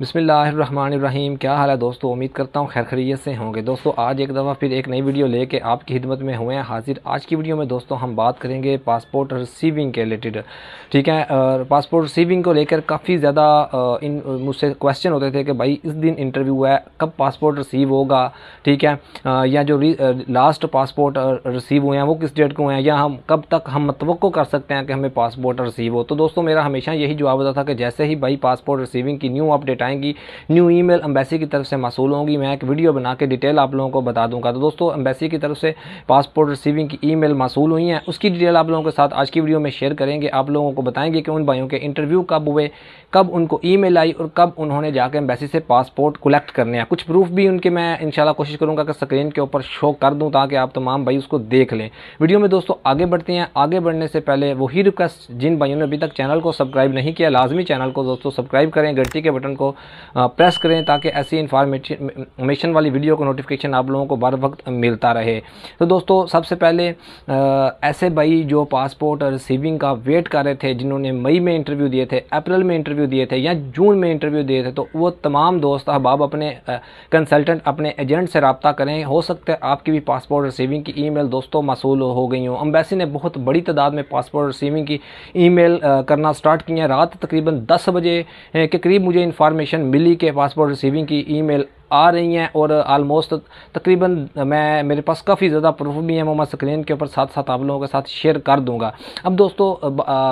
बसमीम क्या हाल है दोस्तों उम्मीद करता हूँ खैर खरीत से होंगे दोस्तों आज एक दफ़ा फिर एक नई वीडियो लेके आपकी खिदमत में हुए हैं हाजिर आज की वीडियो में दोस्तों हम बात करेंगे पासपोर्ट रिसीविंग के रिलेटेड ठीक है पासपोर्ट रिसीविंग को लेकर काफ़ी ज़्यादा इन मुझसे क्वेश्चन होते थे कि भाई इस दिन इंटरव्यू है कब पासपोर्ट रिसीव होगा ठीक है या जो लास्ट पासपोर्ट रिसीव हुए हैं वो किस डेट को हुए हैं या हम कब तक हम मतवक़ कर सकते हैं कि हमें पासपोर्ट रिसीव हो तो दोस्तों मेरा हमेशा यही जवाब होता था कि जैसे ही भाई पासपोर्ट रिसीविंग की न्यू अपडेट हटाएंगी न्यू ईमेल एम्बेसी की तरफ से मासूल होंगी मैं एक वीडियो बना के डिटेल आप लोगों को बता दूंगा तो दोस्तों एम्बेसी की तरफ से पासपोर्ट रिसीविंग की ई मेल मासूल हुई हैं उसकी डिटेल आप लोगों के साथ आज की वीडियो में शेयर करेंगे आप लोगों को बताएंगे कि उन भाइयों के इंटरव्यू कब हुए कब उनको ई मेल आई और कब उन्होंने जाकर एम्बेसी से पासपोर्ट कलेक्ट करने हैं कुछ प्रूफ भी उनके मैं इनशाला कोशिश करूँगा कि स्क्रीन के ऊपर शो कर दूँ ताकि आप तमाम भाई उसको देख लें वीडियो में दोस्तों आगे बढ़ते हैं आगे बढ़ने से पहले वही रिक्वेस्ट जिन भाइयों ने अभी तक चैनल को सब्सक्राइब नहीं किया लाजमी चैनल को दोस्तों सब्सक्राइब करें घंटी के बटन को प्रेस करें ताकि ऐसी इंफॉर्मेशन वाली वीडियो को नोटिफिकेशन आप लोगों को बार वक्त मिलता रहे तो दोस्तों सबसे पहले ऐसे भाई जो पासपोर्ट रिसीविंग का वेट कर रहे थे जिन्होंने मई में इंटरव्यू दिए थे अप्रैल में इंटरव्यू दिए थे या जून में इंटरव्यू दिए थे तो वो तमाम दोस्त अहबाब अपने कंसल्टेंट अपने एजेंट से रबता करें हो सकता है आपकी भी पासपोर्ट रिसीविंग की ईमेल दोस्तों मसूल हो गई हूँ अम्बेसी ने बहुत बड़ी तादाद में पासपोर्ट रिसीविंग की ईमेल करना स्टार्ट किया रात तकरीबन दस बजे के करीब मुझे इन्फॉर्मेशन इन्फॉर्मेशन मिली के पासपोर्ट रिसीविंग की ईमेल आ रही हैं और आलमोस्ट तकरीबन मैं मेरे पास काफ़ी ज़्यादा प्रूफ भी हैं वो मैं स्क्रीन के ऊपर साथ साथ आप लोगों के साथ शेयर कर दूंगा अब दोस्तों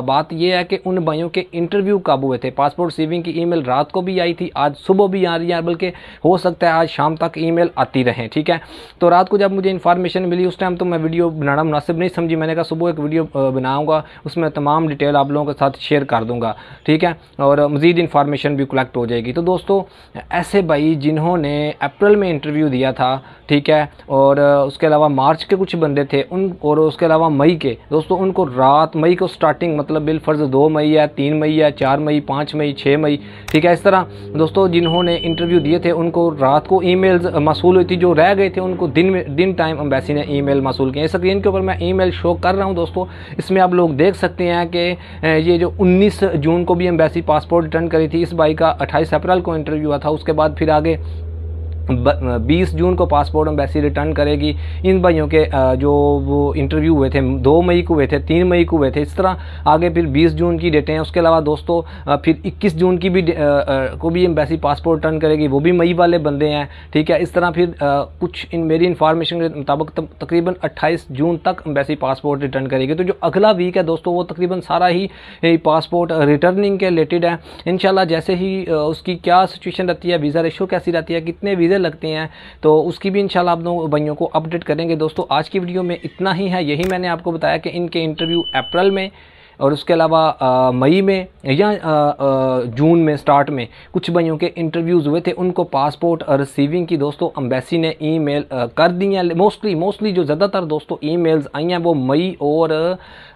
बात यह है कि उन भाइयों के इंटरव्यू कब हुए थे पासपोर्ट सेविंग की ईमेल रात को भी आई थी आज सुबह भी आ रही है बल्कि हो सकता है आज शाम तक ईमेल आती रहें ठीक है तो रात को जब मुझे इन्फॉर्मेशन मिली उस टाइम तो मैं वीडियो बनाना मुनासिब नहीं समझी मैंने कहा सुबह एक वीडियो बनाऊँगा उसमें तमाम डिटेल आप लोगों के साथ शेयर कर दूँगा ठीक है और मज़ीद इन्फॉर्मेशन भी कलेक्ट हो जाएगी तो दोस्तों ऐसे भाई जिन्होंने मैंने अप्रैल में इंटरव्यू दिया था ठीक है और उसके अलावा मार्च के कुछ बंदे थे उन और उसके अलावा मई के दोस्तों उनको रात मई को स्टार्टिंग मतलब बिलफर्ज दो मई है तीन मई है चार मई पाँच मई छः मई ठीक है इस तरह दोस्तों जिन्होंने इंटरव्यू दिए थे उनको रात को ई मसूल हुई थी जो रह गए थे उनको दिन में दिन टाइम अम्बेसी ने ई मेल मौसू किए स्क्रीन के ऊपर मैं ई मेल शो कर रहा हूँ दोस्तों इसमें आप लोग देख सकते हैं कि ये जो उन्नीस जून को भी अम्बेसी पासपोर्ट रिटर्न करी थी इस बाई का अट्ठाईस अप्रैल को इंटरव्यू हुआ था उसके बाद फिर आगे बीस जून को पासपोर्ट एम्बेसी रिटर्न करेगी इन भाइयों के जो वो इंटरव्यू हुए थे दो मई को हुए थे तीन मई को हुए थे इस तरह आगे फिर बीस जून की डेटें हैं उसके अलावा दोस्तों फिर इक्कीस जून की भी को भी एम्बेसी पासपोर्ट रिटर्न करेगी वो भी मई वाले बंदे हैं ठीक है इस तरह फिर कुछ इन मेरी इन्फॉर्मेशन के मुताबिक तकरीबन अट्ठाईस जून तक एम्बेसी पासपोर्ट रिटर्न करेगी तो जो अगला वीक है दोस्तों वो तकरीबन सारा ही पासपोर्ट रिटर्निंग के रिलेटेड है इन जैसे ही उसकी क्या सिचुएशन रहती है वीज़ा रेशो कैसी रहती है कितने वीज़े लगते हैं तो उसकी भी इंशाल्लाह आप लोग भाइयों को अपडेट करेंगे दोस्तों आज की वीडियो में इतना ही है यही मैंने आपको बताया कि इनके इंटरव्यू अप्रैल में और उसके अलावा मई में या जून में स्टार्ट में कुछ भाइयों के इंटरव्यूज़ हुए थे उनको पासपोर्ट रिसीविंग की दोस्तों अम्बेसी ने ईमेल कर दी हैं मोस्टली मोस्टली जो ज़्यादातर दोस्तों ईमेल्स आई हैं वो मई और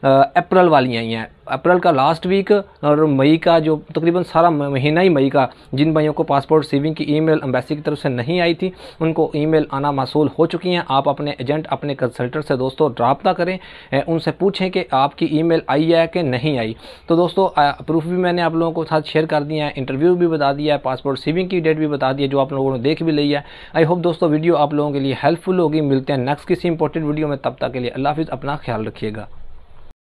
अप्रैल वाली आई हैं अप्रैल का लास्ट वीक और मई का जो तकरीबन सारा महीना ही मई का जिन भाइयों को पासपोर्ट सेविंग की ईमेल एम्बेसी की तरफ से नहीं आई थी उनको ईमेल आना मासूल हो चुकी हैं आप अपने एजेंट अपने कंसल्टेंट से दोस्तों रबता करें उनसे पूछें कि आपकी ईमेल आई है कि नहीं आई तो दोस्तों प्रूफ भी मैंने आप लोगों को साथ शेयर कर दिया है इंटरव्यू भी बता दिया है पासपोर्ट सेविंग की डेट भी बता दी है जो आप लोगों ने देख भी ली है आई होप दोस्तों वीडियो आप लोगों के लिए हेल्पफुल होगी मिलते हैं नेक्स्ट किसी इंपॉर्टेंट वीडियो में तब तक के लिए अल्लाह हाफिज़ अपना ख्याल रखिएगा